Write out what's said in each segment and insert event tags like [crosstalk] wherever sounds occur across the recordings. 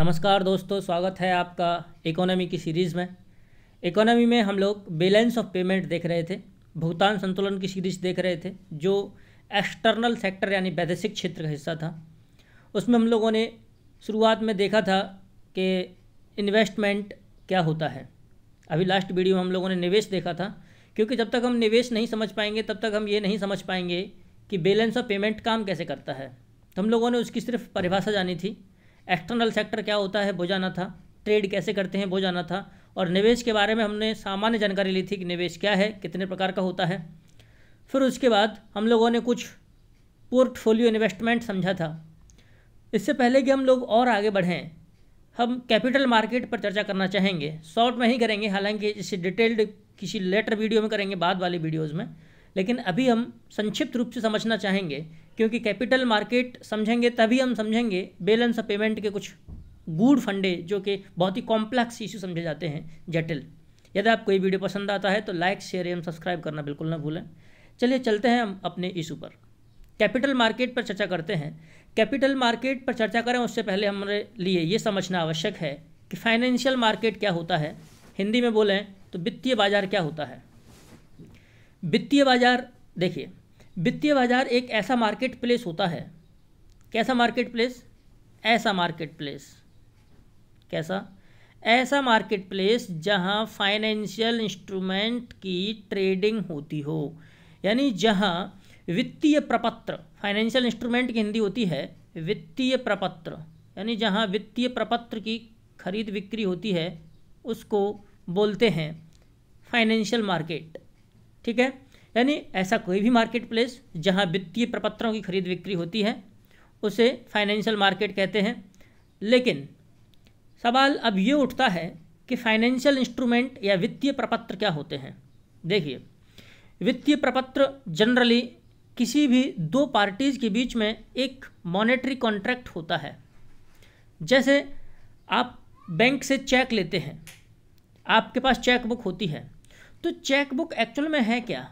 नमस्कार दोस्तों स्वागत है आपका इकोनॉमी की सीरीज़ में इकोनॉमी में हम लोग बैलेंस ऑफ पेमेंट देख रहे थे भुगतान संतुलन की सीरीज देख रहे थे जो एक्सटर्नल सेक्टर यानी वैदेशिक क्षेत्र का हिस्सा था उसमें हम लोगों ने शुरुआत में देखा था कि इन्वेस्टमेंट क्या होता है अभी लास्ट वीडियो में हम लोगों ने निवेश देखा था क्योंकि जब तक हम निवेश नहीं समझ पाएंगे तब तक हम ये नहीं समझ पाएंगे कि बैलेंस ऑफ पेमेंट काम कैसे करता है तो हम लोगों ने उसकी सिर्फ परिभाषा जानी थी एक्सटर्नल सेक्टर क्या होता है वो जाना था ट्रेड कैसे करते हैं वो जाना था और निवेश के बारे में हमने सामान्य जानकारी ली थी कि निवेश क्या है कितने प्रकार का होता है फिर उसके बाद हम लोगों ने कुछ पोर्टफोलियो इन्वेस्टमेंट समझा था इससे पहले कि हम लोग और आगे बढ़ें हम कैपिटल मार्केट पर चर्चा करना चाहेंगे शॉर्ट में ही करेंगे हालांकि इसे डिटेल्ड किसी लेटर वीडियो में करेंगे बाद वाली वीडियोज़ में लेकिन अभी हम संक्षिप्त रूप से समझना चाहेंगे क्योंकि कैपिटल मार्केट समझेंगे तभी हम समझेंगे बैलेंस ऑफ पेमेंट के कुछ गुड फंडे जो कि बहुत ही कॉम्प्लेक्स इशू समझे जाते हैं जटिल यदि आपको ये वीडियो पसंद आता है तो लाइक शेयर एवं सब्सक्राइब करना बिल्कुल ना भूलें चलिए चलते हैं हम अपने इशू पर कैपिटल मार्केट पर चर्चा करते हैं कैपिटल मार्केट पर चर्चा करें उससे पहले हमारे लिए ये समझना आवश्यक है कि फाइनेंशियल मार्केट क्या होता है हिंदी में बोलें तो वित्तीय बाज़ार क्या होता है वित्तीय बाज़ार देखिए वित्तीय बाजार एक ऐसा मार्केट प्लेस होता है कैसा मार्केट प्लेस ऐसा मार्केट प्लेस कैसा ऐसा मार्केट प्लेस जहाँ फाइनेंशियल इंस्ट्रूमेंट की ट्रेडिंग होती हो यानी जहाँ वित्तीय प्रपत्र फाइनेंशियल इंस्ट्रूमेंट की हिंदी होती है वित्तीय प्रपत्र यानी जहाँ वित्तीय प्रपत्र की खरीद बिक्री होती है उसको बोलते हैं फाइनेंशियल मार्केट ठीक है यानी ऐसा कोई भी मार्केट प्लेस जहाँ वित्तीय प्रपत्रों की खरीद बिक्री होती है उसे फाइनेंशियल मार्केट कहते हैं लेकिन सवाल अब ये उठता है कि फाइनेंशियल इंस्ट्रूमेंट या वित्तीय प्रपत्र क्या होते हैं देखिए वित्तीय प्रपत्र जनरली किसी भी दो पार्टीज़ के बीच में एक मॉनेटरी कॉन्ट्रैक्ट होता है जैसे आप बैंक से चेक लेते हैं आपके पास चेक बुक होती है तो चेक बुक एक्चुअल में है क्या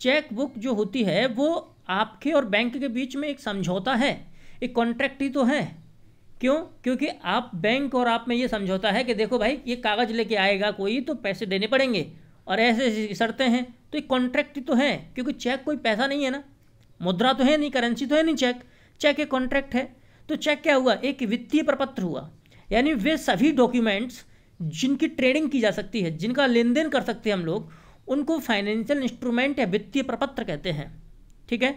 चेक बुक जो होती है वो आपके और बैंक के बीच में एक समझौता है एक कॉन्ट्रैक्ट ही तो है क्यों क्योंकि आप बैंक और आप में ये समझौता है कि देखो भाई ये कागज़ लेके आएगा कोई तो पैसे देने पड़ेंगे और ऐसे ऐसी शर्तें हैं तो एक कॉन्ट्रैक्ट ही तो है क्योंकि चेक कोई पैसा नहीं है ना मुद्रा तो है नहीं करेंसी तो है नहीं चेक चेक एक कॉन्ट्रैक्ट है तो चेक क्या हुआ एक वित्तीय प्रपत्र हुआ यानी वे सभी डॉक्यूमेंट्स जिनकी ट्रेडिंग की जा सकती है जिनका लेन देन कर सकते हैं हम लोग उनको फाइनेंशियल इंस्ट्रूमेंट या वित्तीय प्रपत्र कहते हैं ठीक है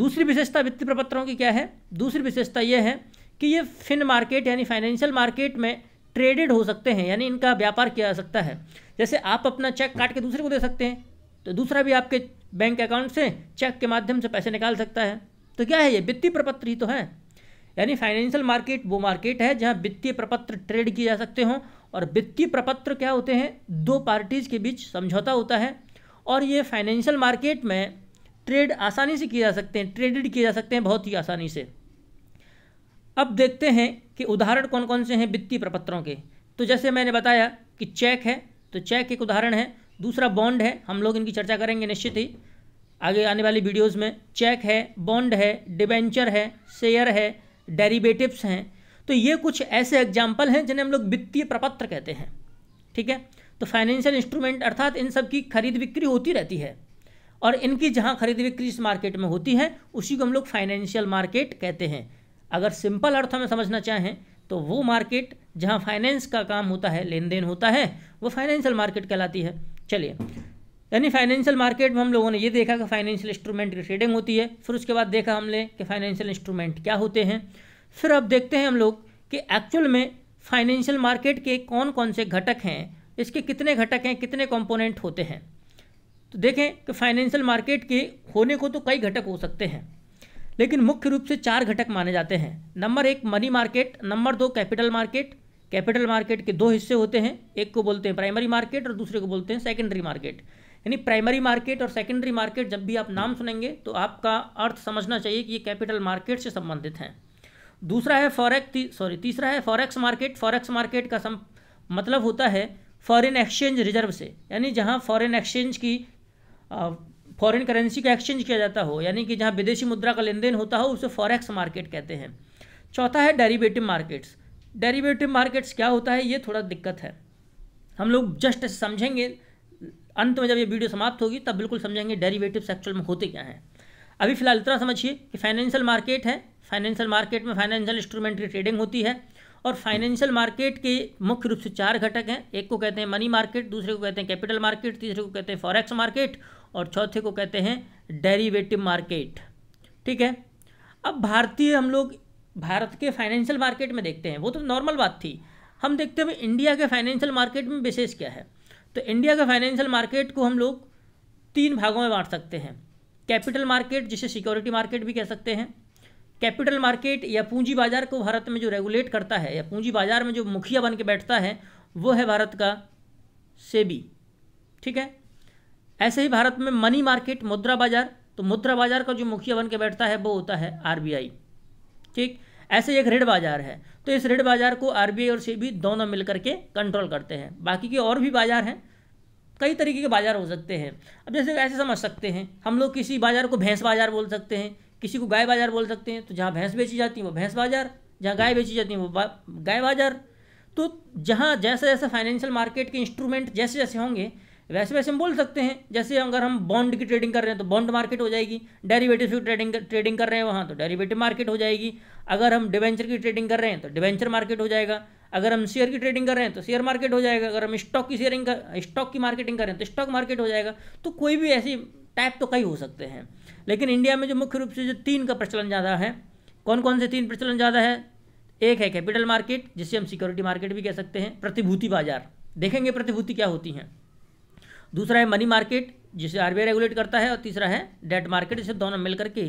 दूसरी विशेषता वित्तीय प्रपत्रों की क्या है दूसरी विशेषता यह है कि ये फिन मार्केट यानी फाइनेंशियल मार्केट में ट्रेडेड हो सकते हैं यानी इनका व्यापार किया जा सकता है जैसे आप अपना चेक काट के दूसरे को दे सकते हैं तो दूसरा भी आपके बैंक अकाउंट से चेक के माध्यम से पैसे निकाल सकता है तो क्या है ये वित्तीय प्रपत्र ही तो है यानी फाइनेंशियल मार्केट वो मार्केट है जहाँ वित्तीय प्रपत्र ट्रेड किए जा सकते हों और वित्तीय प्रपत्र क्या होते हैं दो पार्टीज के बीच समझौता होता है और ये फाइनेंशियल मार्केट में ट्रेड आसानी से किए जा सकते हैं ट्रेडेड किए जा सकते हैं बहुत ही आसानी से अब देखते हैं कि उदाहरण कौन कौन से हैं वित्तीय प्रपत्रों के तो जैसे मैंने बताया कि चेक है तो चेक एक उदाहरण है दूसरा बॉन्ड है हम लोग इनकी चर्चा करेंगे निश्चित ही आगे आने वाली वीडियोज़ में चेक है बॉन्ड है डिबेंचर है शेयर है डेरीवेटिव्स हैं तो ये कुछ ऐसे एग्जाम्पल हैं जिन्हें हम लोग वित्तीय प्रपत्र कहते हैं ठीक है तो फाइनेंशियल इंस्ट्रूमेंट अर्थात इन सब की खरीद बिक्री होती रहती है और इनकी जहाँ खरीद बिक्री इस मार्केट में होती है उसी को हम लोग फाइनेंशियल मार्केट कहते हैं अगर सिंपल अर्थ में समझना चाहें तो वो मार्केट जहाँ फाइनेंस का काम होता है लेन देन होता है वो फाइनेंशियल मार्केट कहलाती है चलिए यानी फाइनेंशियल मार्केट में हम लोगों ने ये देखा कि फाइनेंशियल इंस्ट्रूमेंट की ट्रेडिंग होती है फिर उसके बाद देखा हमने कि फाइनेंशियल इंस्ट्रूमेंट क्या होते हैं फिर अब देखते हैं हम लोग कि एक्चुअल में फाइनेंशियल मार्केट के कौन कौन से घटक हैं इसके कितने घटक हैं कितने कंपोनेंट होते हैं तो देखें कि फाइनेंशियल मार्केट के होने को तो कई घटक हो सकते हैं लेकिन मुख्य रूप से चार घटक माने जाते हैं नंबर एक मनी मार्केट नंबर दो कैपिटल मार्केट कैपिटल मार्केट के दो हिस्से होते हैं एक को बोलते हैं प्राइमरी मार्केट और दूसरे को बोलते हैं सेकेंडरी मार्केट यानी प्राइमरी मार्केट और सेकेंडरी मार्केट जब भी आप नाम सुनेंगे तो आपका अर्थ समझना चाहिए कि ये कैपिटल मार्केट से संबंधित हैं दूसरा है फॉरेक्स ती, सॉरी तीसरा है फॉरेक्स मार्केट फॉरेक्स मार्केट का सम मतलब होता है फॉरेन एक्सचेंज रिजर्व से यानी जहाँ फॉरेन एक्सचेंज की फॉरेन करेंसी का एक्सचेंज किया जाता हो यानी कि जहाँ विदेशी मुद्रा का लेन देन होता हो उसे फॉरेक्स मार्केट कहते हैं चौथा है डेरीवेटिव मार्केट्स डेरीवेटिव मार्केट्स क्या होता है ये थोड़ा दिक्कत है हम लोग जस्ट समझेंगे अंत में जब ये वीडियो समाप्त होगी तब बिल्कुल समझेंगे डेरीवेटिव एक्चुअल में होते क्या हैं अभी फिलहाल इतना समझिए कि फाइनेंशियल मार्केट है फाइनेंशियल मार्केट में फाइनेंशियल इंस्ट्रूमेंट की ट्रेडिंग होती है और फाइनेंशियल मार्केट के मुख्य रूप से चार घटक हैं एक को कहते हैं मनी मार्केट दूसरे को कहते हैं कैपिटल मार्केट तीसरे को कहते हैं फॉरेक्स मार्केट और चौथे को कहते हैं डेरिवेटिव मार्केट ठीक है अब भारतीय हम लोग भारत के फाइनेंशियल मार्केट में देखते हैं वो तो नॉर्मल बात थी हम देखते हैं इंडिया के फाइनेंशियल मार्केट में विशेष क्या है तो इंडिया का फाइनेंशियल मार्केट को हम लोग तीन भागों में बांट सकते हैं कैपिटल मार्केट जिसे सिक्योरिटी मार्केट भी कह सकते हैं कैपिटल मार्केट या पूंजी बाजार को भारत में जो रेगुलेट करता है या पूंजी बाजार में जो मुखिया बन के बैठता है वो है भारत का सेबी ठीक है ऐसे ही भारत में मनी मार्केट मुद्रा बाजार तो मुद्रा बाजार का जो मुखिया बन के बैठता है वो होता है आरबीआई ठीक ऐसे एक ऋण बाजार है तो इस ऋण बाजार को आरबीआई और सेबी दोनों मिलकर के कंट्रोल करते हैं बाकी के और भी बाजार हैं कई तरीके के बाजार हो सकते हैं अब जैसे ऐसे समझ सकते हैं हम लोग किसी बाजार को भैंस बाजार बोल सकते हैं किसी को गाय बाजार बोल सकते हैं तो जहाँ भैंस बेची जाती है वो भैंस बाजार जहाँ गाय बेची जाती है वो गाय बाजार तो जहाँ जैसे जैसे फाइनेंशियल मार्केट के इंस्ट्रूमेंट जैसे जैसे होंगे वैसे वैसे हम बोल सकते हैं जैसे अगर हम बॉन्ड की ट्रेडिंग कर रहे हैं तो बॉन्ड मार्केट हो जाएगी डेरिवेटिव की ट्रेडिंग ट्रेडिंग कर रहे हैं वहाँ तो डेरिवेटिव मार्केट हो जाएगी अगर हम डिवेंचर की ट्रेडिंग कर रहे हैं तो डिवेंचर मार्केट हो जाएगा अगर हम शेयर की ट्रेडिंग कर रहे हैं तो शेयर मार्केट हो जाएगा अगर हम स्टॉक की शेयरिंग कर स्टॉक की मार्केटिंग कर रहे हैं तो स्टॉक मार्केट हो जाएगा तो कोई भी ऐसी टाइप तो कई हो सकते हैं लेकिन इंडिया में जो मुख्य रूप से जो तीन का प्रचलन ज़्यादा है कौन कौन से तीन प्रचलन ज़्यादा है एक है कैपिटल मार्केट जिसे हम सिक्योरिटी मार्केट भी कह सकते हैं प्रतिभूति बाजार देखेंगे प्रतिभूति क्या होती हैं दूसरा है मनी मार्केट जिसे आरबीआई रेगुलेट करता है और तीसरा है डेट मार्केट जिसे दोनों मिलकर के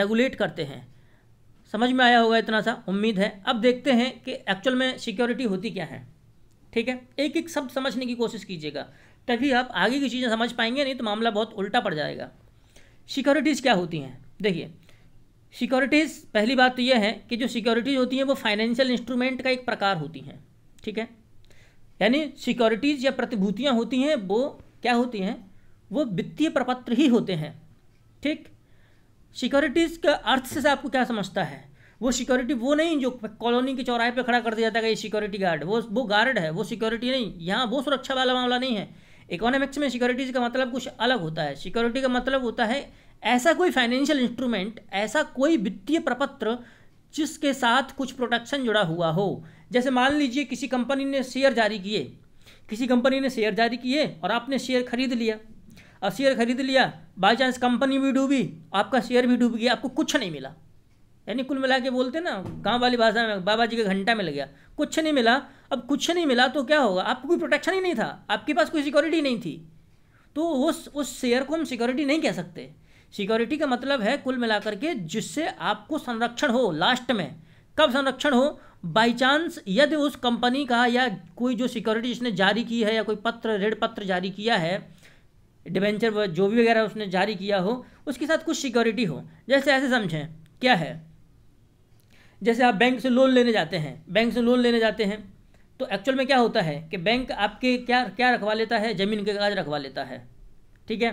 रेगुलेट करते हैं समझ में आया होगा इतना सा उम्मीद है अब देखते हैं कि एक्चुअल में सिक्योरिटी होती क्या है ठीक है एक एक शब्द समझने की कोशिश कीजिएगा तभी आप आगे की चीज़ें समझ पाएंगे नहीं तो मामला बहुत उल्टा पड़ जाएगा सिक्योरिटीज़ क्या होती हैं देखिए सिक्योरिटीज़ पहली बात तो यह है कि जो सिक्योरिटीज़ होती हैं वो फाइनेंशियल इंस्ट्रूमेंट का एक प्रकार होती हैं ठीक है यानी सिक्योरिटीज़ या प्रतिभूतियाँ होती हैं वो क्या होती हैं वो वित्तीय प्रपत्र ही होते हैं ठीक सिक्योरिटीज़ का अर्थ से आपको क्या समझता है वो सिक्योरिटी वो नहीं जो कॉलोनी के चौराहे पे खड़ा कर दिया जाता है ये सिक्योरिटी गार्ड वो वो गार्ड है वो सिक्योरिटी नहीं यहाँ वो सुरक्षा वाला मामला नहीं है इकोनॉमिक्स में सिक्योरिटीज़ का मतलब कुछ अलग होता है सिक्योरिटी का मतलब होता है ऐसा कोई फाइनेंशियल इंस्ट्रूमेंट ऐसा कोई वित्तीय प्रपत्र जिसके साथ कुछ प्रोटेक्शन जुड़ा हुआ हो जैसे मान लीजिए किसी कंपनी ने शेयर जारी किए किसी कंपनी ने शेयर जारी किए और आपने शेयर खरीद लिया और शेयर खरीद लिया बाई चांस कंपनी भी डूबी आपका शेयर भी डूब गया आपको कुछ नहीं मिला यानी कुल मिला के बोलते ना गाँव वाली भाषा में बाबा जी का घंटा मिल गया कुछ नहीं मिला अब कुछ नहीं मिला तो क्या होगा आपको कोई प्रोटेक्शन ही नहीं था आपके पास कोई सिक्योरिटी नहीं थी तो उस उस शेयर को हम सिक्योरिटी नहीं कह सकते सिक्योरिटी का मतलब है कुल मिलाकर के जिससे आपको संरक्षण हो लास्ट में कब संरक्षण हो बाई चांस यदि उस कंपनी का या कोई जो सिक्योरिटी जिसने जारी की है या कोई पत्र ऋण पत्र जारी किया है डिवेंचर जो भी वगैरह उसने जारी किया हो उसके साथ कुछ सिक्योरिटी हो जैसे ऐसे समझें क्या है जैसे आप बैंक से लोन लेने जाते हैं बैंक से लोन लेने जाते हैं तो एक्चुअल में क्या होता है कि बैंक आपके क्या क्या रखवा लेता है ज़मीन के कागज रखवा लेता है ठीक है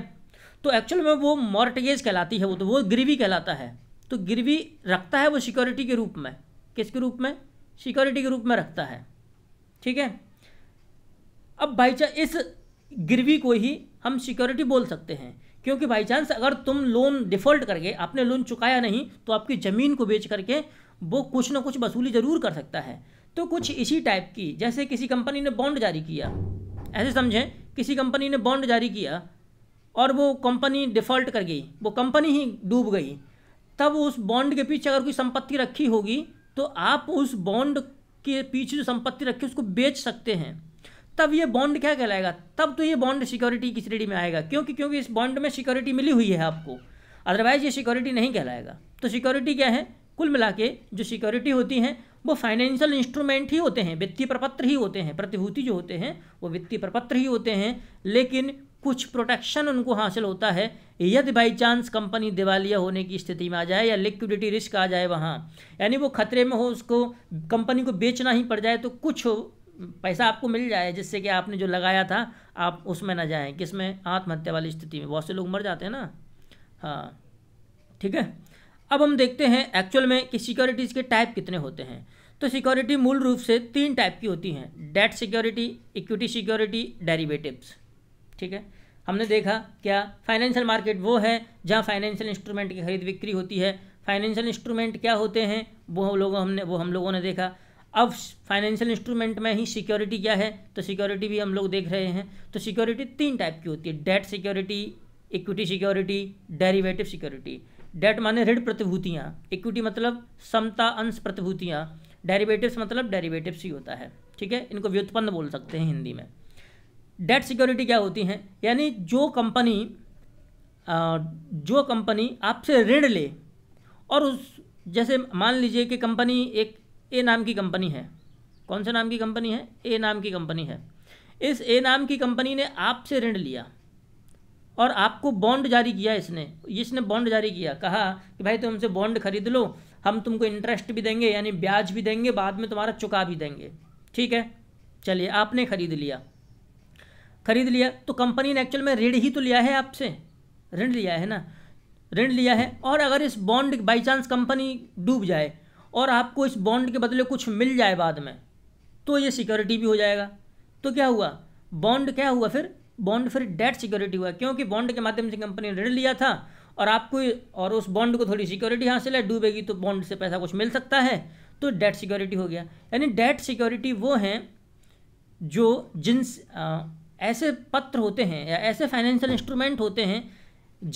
तो एक्चुअल में वो मॉर्टगेज कहलाती है वो तो वो गिरवी कहलाता है तो गिरवी रखता है वो सिक्योरिटी के रूप में किसके रूप में सिक्योरिटी के रूप में रखता है ठीक है अब भाई इस गिरवी को ही हम सिक्योरिटी बोल सकते हैं क्योंकि बाई चांस अगर तुम लोन डिफ़ॉल्ट करके आपने लोन चुकाया नहीं तो आपकी ज़मीन को बेच करके वो कुछ ना कुछ वसूली ज़रूर कर सकता है तो कुछ इसी टाइप की जैसे किसी कंपनी ने बॉन्ड जारी किया ऐसे समझें किसी कंपनी ने बॉन्ड जारी किया और वो कंपनी डिफ़ॉल्ट कर गई वो कंपनी ही डूब गई तब उस बॉन्ड के पीछे अगर कोई संपत्ति रखी होगी तो आप उस बॉन्ड के पीछे जो संपत्ति रखी उसको बेच सकते हैं तब ये बॉन्ड क्या कहलाएगा तब तो ये बॉन्ड सिक्योरिटी की श्रेणी में आएगा क्योंकि क्योंकि इस बॉन्ड में सिक्योरिटी मिली हुई है आपको अदरवाइज ये सिक्योरिटी नहीं कहलाएगा तो सिक्योरिटी क्या है कुल मिला के जो सिक्योरिटी होती हैं वो फाइनेंशियल इंस्ट्रूमेंट ही होते हैं वित्तीय प्रपत्र ही होते हैं प्रतिभूति जो होते हैं वो वित्तीय प्रपत्र ही होते हैं लेकिन कुछ प्रोटेक्शन उनको हासिल होता है यदि बाई चांस कंपनी दिवालिया होने की स्थिति में आ जाए या लिक्विडिटी रिस्क आ जाए वहाँ यानी वो खतरे में हो उसको कंपनी को बेचना ही पड़ जाए तो कुछ पैसा आपको मिल जाए जिससे कि आपने जो लगाया था आप उसमें ना जाएँ किसमें आत्महत्या वाली स्थिति में बहुत से लोग मर जाते हैं ना हाँ ठीक है अब हम देखते हैं एक्चुअल में कि सिक्योरिटीज़ के टाइप कितने होते हैं तो सिक्योरिटी मूल रूप से तीन टाइप की होती हैं debt security equity security derivatives ठीक है हमने देखा क्या फाइनेंशियल मार्केट वो है जहाँ फाइनेंशियल इंस्ट्रूमेंट की खरीद बिक्री होती है फाइनेंशियल इंस्ट्रूमेंट क्या होते हैं वो हम लोगों हमने वो हम लोगों ने देखा अब फाइनेंशियल इंस्ट्रूमेंट में ही सिक्योरिटी क्या है तो सिक्योरिटी भी हम लोग देख रहे हैं तो सिक्योरिटी तीन टाइप की होती है debt security equity security derivative security debt माने ऋण प्रतिभूतियाँ इक्विटी मतलब समता अंश प्रतिभूतियाँ डेरिवेटिव्स मतलब डेरिवेटिव्स ही होता है ठीक है इनको व्युत्पन्न बोल सकते हैं हिंदी में डेट सिक्योरिटी क्या होती हैं यानी जो कंपनी जो कंपनी आपसे ऋण ले और उस जैसे मान लीजिए कि कंपनी एक ए नाम की कंपनी है कौन से नाम की कंपनी है ए नाम की कंपनी है इस ए नाम की कंपनी ने आपसे ऋण लिया और आपको बॉन्ड जारी किया इसने इसने बॉन्ड जारी किया कहा कि भाई तुम हमसे बॉन्ड खरीद लो हम तुमको इंटरेस्ट भी देंगे यानी ब्याज भी देंगे बाद में तुम्हारा चुका भी देंगे ठीक है चलिए आपने खरीद लिया खरीद लिया तो कंपनी ने एक्चुअल में ऋण ही तो लिया है आपसे ऋण लिया है ना ऋण लिया है और अगर इस बॉन्ड बाई चांस कंपनी डूब जाए और आपको इस बॉन्ड के बदले कुछ मिल जाए बाद में तो ये सिक्योरिटी भी हो जाएगा तो क्या हुआ बॉन्ड क्या हुआ फिर बॉन्ड फिर डेट सिक्योरिटी हुआ क्योंकि बॉन्ड के माध्यम से कंपनी ने ऋण लिया था और आपको और उस बॉन्ड को थोड़ी सिक्योरिटी हासिल है डूबेगी तो बॉन्ड से पैसा कुछ मिल सकता है तो डेट सिक्योरिटी हो गया यानी डेट सिक्योरिटी वो हैं जो जिन ऐसे पत्र होते हैं या ऐसे फाइनेंशियल इंस्ट्रूमेंट होते हैं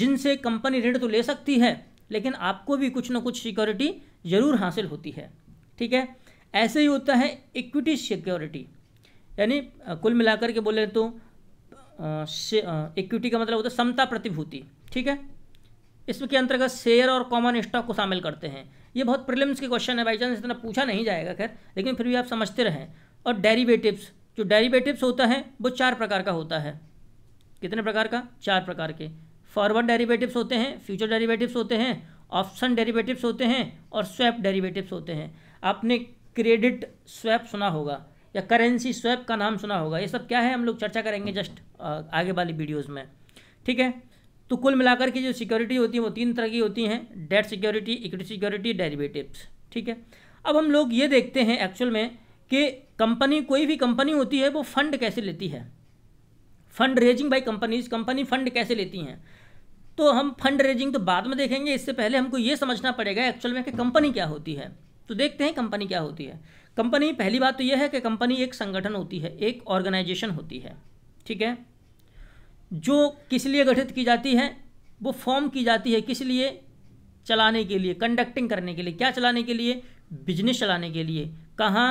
जिनसे कंपनी ऋण तो ले सकती है लेकिन आपको भी कुछ ना कुछ सिक्योरिटी ज़रूर हासिल होती है ठीक है ऐसे ही होता है इक्विटी सिक्योरिटी यानी कुल मिलाकर के बोले तो इक्विटी का मतलब होता है समता प्रतिभूति ठीक है इसमें के अंतर्गत शेयर और कॉमन स्टॉक को शामिल करते हैं ये बहुत प्रिलिम्स के क्वेश्चन है बाई चांस इतना पूछा नहीं जाएगा खैर लेकिन फिर भी आप समझते रहें और डेरिवेटिव्स जो डेरिवेटिव्स होता है वो चार प्रकार का होता है कितने प्रकार का चार प्रकार के फॉरवर्ड डेरिवेटिव्स होते हैं फ्यूचर डेरिवेटिव्स होते हैं ऑप्शन डेरिवेटिव्स होते हैं और स्वैप डेरिवेटिव्स होते हैं आपने क्रेडिट स्वैप सुना होगा या करेंसी स्वैप का नाम सुना होगा ये सब क्या है हम लोग चर्चा करेंगे जस्ट आगे वाली वीडियोज़ में ठीक है तो कुल मिलाकर की जो सिक्योरिटी होती है वो तीन तरह की होती हैं debt security equity security derivatives ठीक है अब हम लोग ये देखते हैं एक्चुअल में कि कंपनी कोई भी कंपनी होती है वो फंड कैसे लेती है fund raising by companies company fund कैसे लेती हैं तो हम फंड रेजिंग तो बाद में देखेंगे इससे पहले हमको ये समझना पड़ेगा एक्चुअल में कि कंपनी क्या होती है तो देखते हैं कंपनी क्या होती है कंपनी पहली बात तो यह है कि कंपनी एक संगठन होती है एक ऑर्गेनाइजेशन होती है ठीक है जो किस लिए गठित की जाती है वो फॉर्म की जाती है किस लिए चलाने के लिए कंडक्टिंग करने के लिए क्या चलाने के लिए बिजनेस चलाने के लिए कहाँ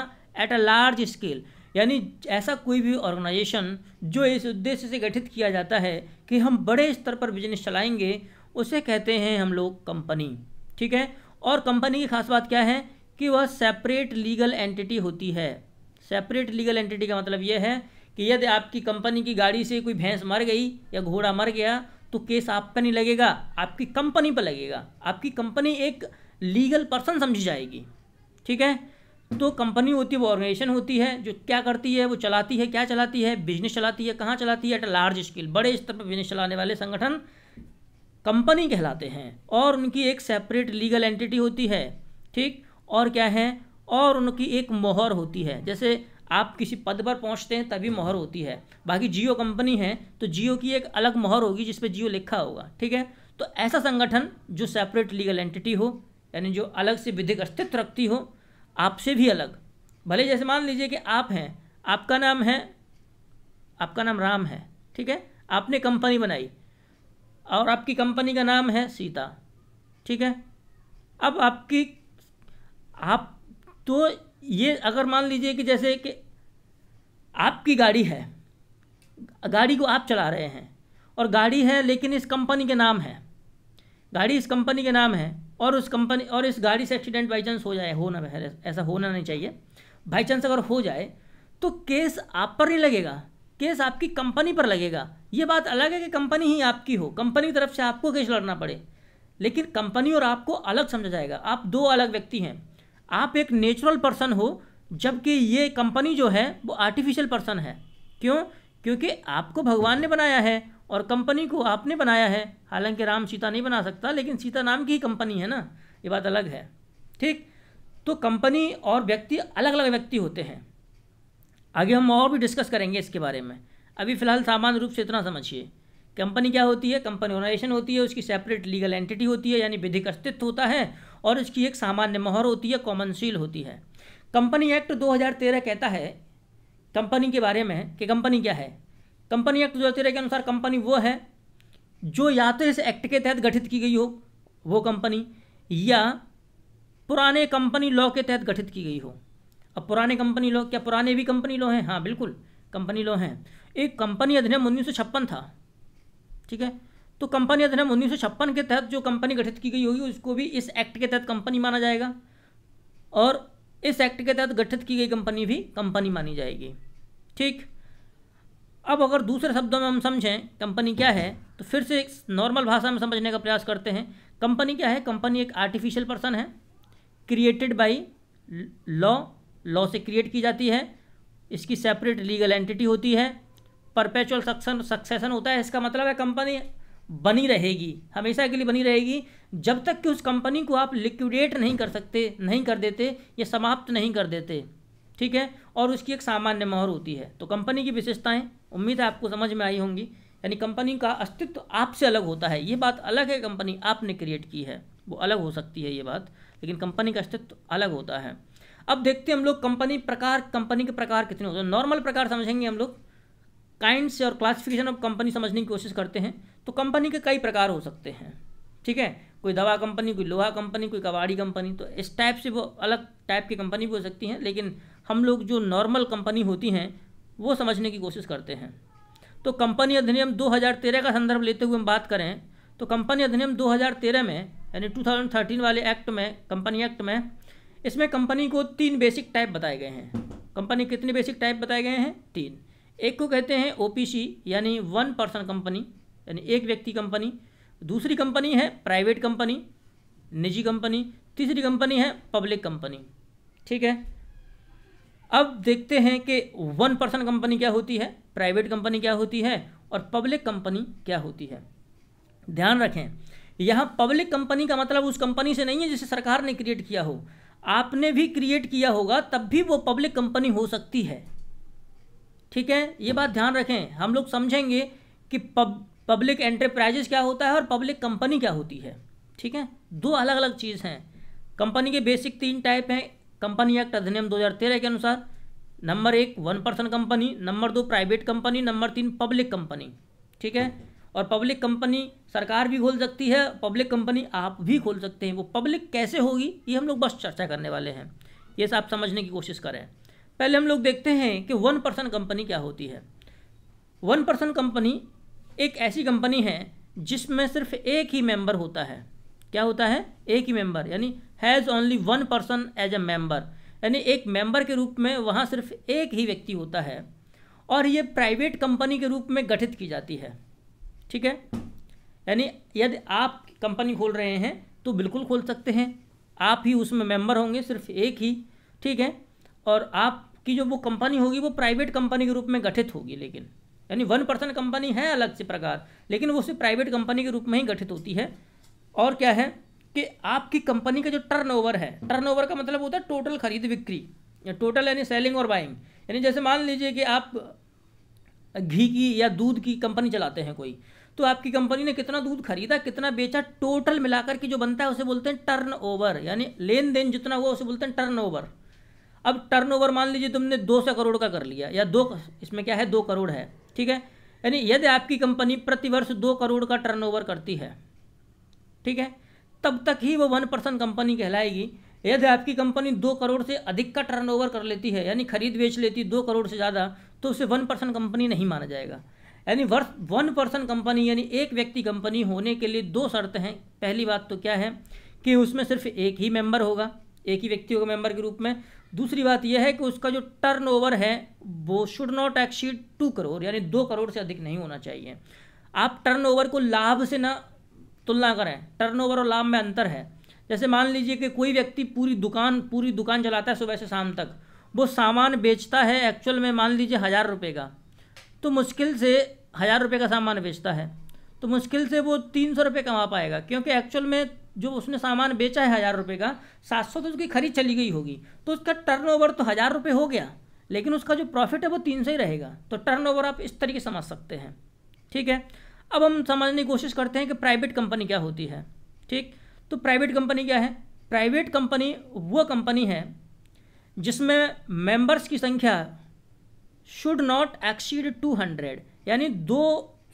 एट अ लार्ज स्केल यानी ऐसा कोई भी ऑर्गेनाइजेशन जो इस उद्देश्य से गठित किया जाता है कि हम बड़े स्तर पर बिजनेस चलाएंगे उसे कहते हैं हम लोग कंपनी ठीक है और कंपनी की खास बात क्या है कि वह सेपरेट लीगल एंटिटी होती है सेपरेट लीगल एंटिटी का मतलब यह है कि यदि आपकी कंपनी की गाड़ी से कोई भैंस मर गई या घोड़ा मर गया तो केस आपका नहीं लगेगा आपकी कंपनी पर लगेगा आपकी कंपनी एक लीगल पर्सन समझी जाएगी ठीक है तो कंपनी होती है वो ऑर्गेनाइजेशन होती है जो क्या करती है वो चलाती है क्या चलाती है बिजनेस चलाती है कहाँ चलाती है एट लार्ज स्केल बड़े स्तर पर बिजनेस चलाने वाले संगठन कंपनी कहलाते हैं और उनकी एक सेपरेट लीगल एंटिटी होती है ठीक और क्या है और उनकी एक मोहर होती है जैसे आप किसी पद पर पहुंचते हैं तभी मोहर होती है बाकी जियो कंपनी है तो जियो की एक अलग मोहर होगी जिसपे जियो लिखा होगा ठीक है तो ऐसा संगठन जो सेपरेट लीगल एंटिटी हो यानी जो अलग से विधिक अस्तित्व रखती हो आपसे भी अलग भले जैसे मान लीजिए कि आप हैं आपका नाम है आपका नाम राम है ठीक है आपने कंपनी बनाई और आपकी कंपनी का नाम है सीता ठीक है अब आपकी आप तो ये अगर मान लीजिए कि जैसे कि आपकी गाड़ी है गाड़ी को आप चला रहे हैं और गाड़ी है लेकिन इस कंपनी के नाम है गाड़ी इस कंपनी के नाम है और उस कंपनी और इस गाड़ी से एक्सीडेंट बाई चांस हो जाए होना ऐसा होना नहीं चाहिए बाई चांस अगर हो जाए तो केस आप पर नहीं लगेगा केस आपकी कंपनी पर लगेगा ये बात अलग है कि कंपनी ही आपकी हो कंपनी की तरफ से आपको केस लड़ना पड़े लेकिन कंपनी और आपको अलग समझा जाएगा आप दो अलग व्यक्ति हैं आप एक नेचुरल पर्सन हो जबकि ये कंपनी जो है वो आर्टिफिशियल पर्सन है क्यों क्योंकि आपको भगवान ने बनाया है और कंपनी को आपने बनाया है हालांकि राम सीता नहीं बना सकता लेकिन सीता नाम की ही कंपनी है ना ये बात अलग है ठीक तो कंपनी और व्यक्ति अलग अलग व्यक्ति होते हैं आगे हम और भी डिस्कस करेंगे इसके बारे में अभी फ़िलहाल सामान्य रूप से इतना समझिए कंपनी क्या होती है कंपनी ऑर्गेनाइजेशन होती है उसकी सेपरेट लीगल एंटिटी होती है यानी विधिक अस्तित्व होता है और इसकी एक सामान्य मोहर होती है कॉमन सील होती है कंपनी एक्ट 2013 कहता है कंपनी के बारे में कि कंपनी क्या है कंपनी एक्ट दो के अनुसार कंपनी वो है जो या तो इस एक्ट के तहत गठित की गई हो वो कंपनी या पुराने कंपनी लॉ के तहत गठित की गई हो अब पुराने कंपनी लॉ क्या पुराने भी कंपनी लॉ हैं हाँ बिल्कुल कंपनी लॉ हैं एक कंपनी अधिनियम उन्नीस था ठीक है तो कंपनी अधिनियम उन्नीस के तहत जो कंपनी गठित की गई होगी उसको भी इस एक्ट के तहत कंपनी माना जाएगा और इस एक्ट के तहत गठित की गई कंपनी भी कंपनी मानी जाएगी ठीक अब अगर दूसरे शब्दों में हम समझें कंपनी क्या है तो फिर से नॉर्मल भाषा में समझने का प्रयास करते हैं कंपनी क्या है कंपनी एक आर्टिफिशियल पर्सन है क्रिएटेड बाई लॉ लॉ से क्रिएट की जाती है इसकी सेपरेट लीगल एंटिटी होती है परपेचुअल सक्सेशन सक्सेशन होता है इसका मतलब है कंपनी बनी रहेगी हमेशा के लिए बनी रहेगी जब तक कि उस कंपनी को आप लिक्विडेट नहीं कर सकते नहीं कर देते या समाप्त नहीं कर देते ठीक है और उसकी एक सामान्य मोहर होती है तो कंपनी की विशेषताएं उम्मीद है आपको समझ में आई होंगी यानी कंपनी का अस्तित्व आपसे अलग होता है ये बात अलग है कंपनी आपने क्रिएट की है वो अलग हो सकती है ये बात लेकिन कंपनी का अस्तित्व अलग होता है अब देखते हैं हम लोग कंपनी प्रकार कंपनी के प्रकार कितने होते हैं नॉर्मल प्रकार समझेंगे हम लोग काइंड से और क्लासिफिकेशन ऑफ कंपनी समझने की कोशिश करते हैं तो कंपनी के कई प्रकार हो सकते हैं ठीक है कोई दवा कंपनी कोई लोहा कंपनी कोई कबाड़ी कंपनी तो इस टाइप से वो अलग टाइप की कंपनी भी हो सकती हैं लेकिन हम लोग जो नॉर्मल कंपनी होती हैं वो समझने की कोशिश करते हैं तो कंपनी अधिनियम 2013 का संदर्भ लेते हुए हम बात करें तो कंपनी अधिनियम 2013 में यानी 2013 वाले एक्ट में कंपनी एक्ट में इसमें कंपनी को तीन बेसिक टाइप बताए गए हैं कंपनी कितने बेसिक टाइप बताए गए हैं तीन एक को कहते हैं ओ यानी वन पर्सन कंपनी यानी एक व्यक्ति कंपनी दूसरी कंपनी है प्राइवेट कंपनी निजी कंपनी तीसरी कंपनी है पब्लिक कंपनी ठीक है अब देखते हैं कि वन पर्सन कंपनी क्या होती है प्राइवेट कंपनी क्या होती है और पब्लिक कंपनी क्या होती है ध्यान रखें यहाँ पब्लिक कंपनी का मतलब उस कंपनी से नहीं है जिसे सरकार ने क्रिएट किया हो आपने भी क्रिएट किया होगा तब भी वो पब्लिक कंपनी हो सकती है ठीक है ये बात ध्यान रखें हम लोग समझेंगे कि पब पब्लिक एंटरप्राइजेस क्या होता है और पब्लिक कंपनी क्या होती है ठीक है दो अलग अलग चीज़ हैं कंपनी के बेसिक तीन टाइप हैं कंपनी एक्ट अधिनियम 2013 के अनुसार नंबर एक वन पर्सन कंपनी नंबर दो प्राइवेट कंपनी नंबर तीन पब्लिक कंपनी ठीक है और पब्लिक कंपनी सरकार भी खोल सकती है पब्लिक कंपनी आप भी खोल सकते हैं वो पब्लिक कैसे होगी ये हम लोग बस चर्चा करने वाले हैं ये आप समझने की कोशिश करें पहले हम लोग देखते हैं कि वन पर्सन कंपनी क्या होती है वन पर्सन कंपनी एक ऐसी कंपनी है जिसमें सिर्फ एक ही मेंबर होता है क्या होता है एक ही मेंबर यानी has only one person as a member यानी एक मेंबर के रूप में वहाँ सिर्फ एक ही व्यक्ति होता है और ये प्राइवेट कंपनी के रूप में गठित की जाती है ठीक है यानी यदि आप कंपनी खोल रहे हैं तो बिल्कुल खोल सकते हैं आप ही उसमें मेंबर होंगे सिर्फ एक ही ठीक है और आपकी जो वो कंपनी होगी वो प्राइवेट कंपनी के रूप में गठित होगी लेकिन यानी वन पर्सन कंपनी है अलग से प्रकार लेकिन वो सिर्फ प्राइवेट कंपनी के रूप में ही गठित होती है और क्या है कि आपकी कंपनी का जो टर्नओवर है टर्नओवर का मतलब होता है टोटल खरीद बिक्री या टोटल यानी सेलिंग और बाइंग यानी जैसे मान लीजिए कि आप घी की या दूध की कंपनी चलाते हैं कोई तो आपकी कंपनी ने कितना दूध खरीदा कितना बेचा टोटल मिलाकर के जो बनता है उसे बोलते हैं टर्नओवर यानी लेन देन जितना हुआ उसे बोलते हैं टर्नओवर अब टर्नओवर मान लीजिए तुमने दो सौ करोड़ का कर लिया या दो इसमें क्या है दो करोड़ है ठीक है यानी यदि आपकी कंपनी प्रतिवर्ष दो करोड़ का टर्नओवर करती है ठीक है तब तक ही वो वन परसेंट कंपनी कहलाएगी यदि आपकी कंपनी दो करोड़ से अधिक का टर्नओवर कर लेती है यानी खरीद बेच लेती दो करोड़ से ज़्यादा तो उसे वन परसेंट कंपनी नहीं माना जाएगा यानी वर्ष वन परसेंट कंपनी यानी एक व्यक्ति कंपनी होने के लिए दो शर्त हैं पहली बात तो क्या है कि उसमें सिर्फ एक ही मेंबर होगा एक ही व्यक्ति होगा मेंबर के रूप में दूसरी बात यह है कि उसका जो टर्नओवर है वो should not exceed two crore यानी दो करोड़ से अधिक नहीं होना चाहिए आप टर्नओवर को लाभ से ना तुलना करें टर्नओवर और लाभ में अंतर है जैसे मान लीजिए कि कोई व्यक्ति पूरी दुकान पूरी दुकान चलाता है सुबह से शाम तक वो सामान बेचता है एक्चुअल में मान लीजिए हज़ार रुपये का तो मुश्किल से हज़ार रुपये का सामान बेचता है तो मुश्किल से वो तीन सौ रुपये कमा पाएगा क्योंकि एक्चुअल में जो उसने सामान बेचा है हज़ार रुपये का सात सौ तो उसकी खरीद चली गई होगी तो उसका टर्नओवर तो हज़ार रुपये हो गया लेकिन उसका जो प्रॉफिट है वो तीन सौ ही रहेगा तो टर्नओवर आप इस तरीके समझ सकते हैं ठीक है अब हम समझने की कोशिश करते हैं कि प्राइवेट कंपनी क्या होती है ठीक तो प्राइवेट कंपनी क्या है प्राइवेट कंपनी वो कंपनी है जिसमें मेंबर्स की संख्या should not exceed two hundred यानी दो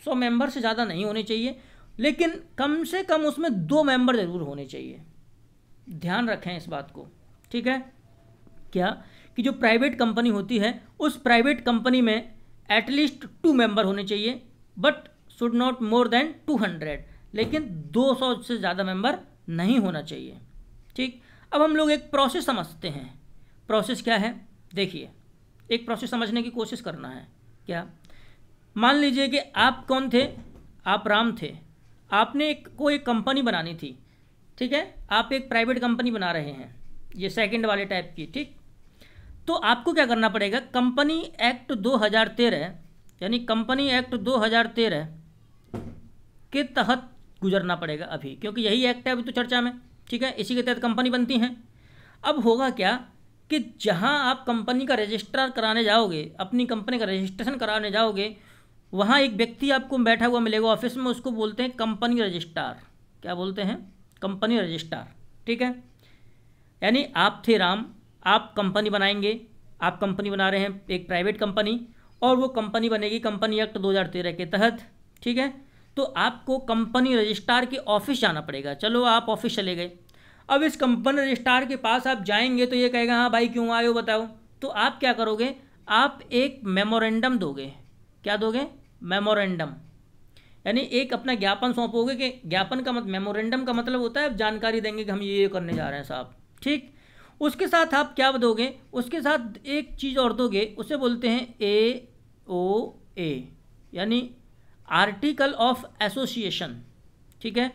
सौ मेंबर से ज़्यादा नहीं होने चाहिए लेकिन कम से कम उसमें दो मेंबर ज़रूर होने चाहिए ध्यान रखें इस बात को ठीक है क्या कि जो प्राइवेट कंपनी होती है उस प्राइवेट कंपनी में एटलीस्ट टू मेंबर होने चाहिए but should not more than two hundred लेकिन दो सौ से ज़्यादा मेंबर नहीं होना चाहिए ठीक अब हम लोग एक प्रोसेस समझते हैं प्रोसेस क्या है देखिए एक प्रोसेस समझने की कोशिश करना है क्या मान लीजिए कि आप कौन थे आप राम थे आपने एक को एक कंपनी बनानी थी ठीक है आप एक प्राइवेट कंपनी बना रहे हैं ये सेकंड वाले टाइप की ठीक तो आपको क्या करना पड़ेगा कंपनी एक्ट 2013 यानी कंपनी एक्ट 2013 के तहत गुजरना पड़ेगा अभी क्योंकि यही एक्ट है अभी तो चर्चा में ठीक है इसी के तहत कंपनी बनती हैं अब होगा क्या कि जहाँ आप कंपनी का रजिस्ट्रार कराने जाओगे अपनी कंपनी का रजिस्ट्रेशन कराने जाओगे वहाँ एक व्यक्ति आपको बैठा हुआ मिलेगा ऑफिस में उसको बोलते हैं कंपनी रजिस्ट्रार क्या बोलते हैं कंपनी रजिस्ट्रार ठीक है यानी आप थे राम आप कंपनी बनाएंगे आप कंपनी बना रहे हैं एक प्राइवेट कंपनी और वो कंपनी बनेगी कंपनी एक्ट दो के तहत ठीक है तो आपको कंपनी रजिस्ट्रार के ऑफिस जाना पड़ेगा चलो आप ऑफिस चले गए अब इस कंपनी रजिस्ट्रार के पास आप जाएंगे तो ये कहेगा हाँ भाई क्यों आए हो बताओ तो आप क्या करोगे आप एक मेमोरेंडम दोगे क्या दोगे मेमोरेंडम यानी एक अपना ज्ञापन सौंपोगे कि ज्ञापन का मत मेमोरेंडम का मतलब होता है आप जानकारी देंगे कि हम ये करने जा रहे हैं साहब ठीक उसके साथ आप क्या दोगे उसके साथ एक चीज़ और दोगे उसे बोलते हैं ए ओ ए यानी आर्टिकल ऑफ एसोसिएशन ठीक है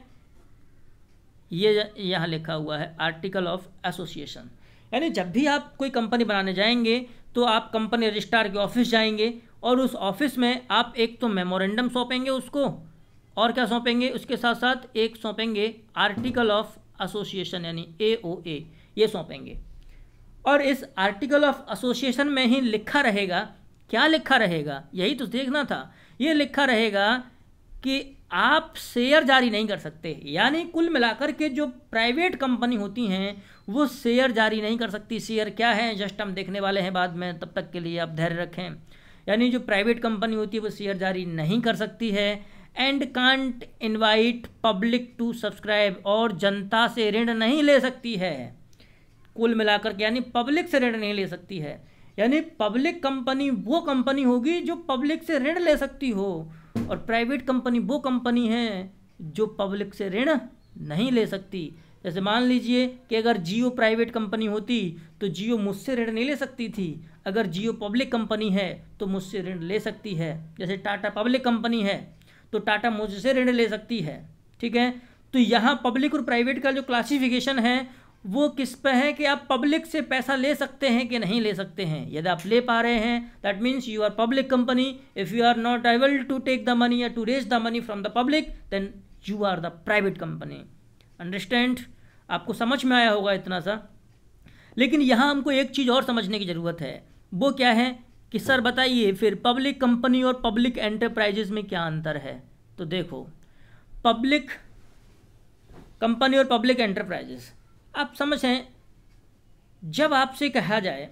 ये यहाँ लिखा हुआ है आर्टिकल ऑफ एसोसिएशन यानी जब भी आप कोई कंपनी बनाने जाएंगे तो आप कंपनी रजिस्ट्रार के ऑफिस जाएंगे और उस ऑफिस में आप एक तो मेमोरेंडम सौंपेंगे उसको और क्या सौंपेंगे उसके साथ साथ एक सौंपेंगे आर्टिकल ऑफ एसोसिएशन यानी ए ओ ए ये सौंपेंगे और इस आर्टिकल ऑफ एसोसिएशन में ही लिखा रहेगा क्या लिखा रहेगा यही तो देखना था ये लिखा रहेगा कि आप शेयर जारी नहीं कर सकते यानी कुल मिलाकर के जो प्राइवेट कंपनी होती हैं वो शेयर जारी नहीं कर सकती शेयर क्या है जस्ट हम देखने वाले हैं बाद में तब तक के लिए आप धैर्य रखें यानी जो प्राइवेट कंपनी होती है वो शेयर जारी नहीं कर सकती है and can't invite public to subscribe और जनता से ऋण नहीं ले सकती है कुल मिलाकर के यानी पब्लिक से ऋण नहीं ले सकती है यानी पब्लिक कंपनी वो कंपनी होगी जो पब्लिक से ऋण ले सकती हो और प्राइवेट कंपनी वो कंपनी है जो पब्लिक से ऋण नहीं ले सकती जैसे मान लीजिए कि अगर जियो प्राइवेट कंपनी होती तो जियो मुझसे ऋण नहीं ले सकती थी अगर जियो पब्लिक कंपनी है तो मुझसे ऋण ले सकती है जैसे टाटा पब्लिक कंपनी है तो टाटा मुझसे ऋण ले सकती है ठीक है तो यहाँ पब्लिक और प्राइवेट का जो क्लासिफिकेशन है वो किस पे है कि आप पब्लिक से पैसा ले सकते हैं कि नहीं ले सकते हैं यदि आप ले पा रहे हैं that means you are public company if you are not able to take the money या to raise the money from the public then you are the private company understand आपको समझ में आया होगा इतना सा लेकिन यहाँ हमको एक चीज़ और समझने की ज़रूरत है वो क्या है कि सर बताइए फिर पब्लिक कंपनी और पब्लिक एंटरप्राइजेज में क्या अंतर है तो देखो पब्लिक कंपनी और पब्लिक एंटरप्राइजेस आप समझें जब आपसे कहा जाए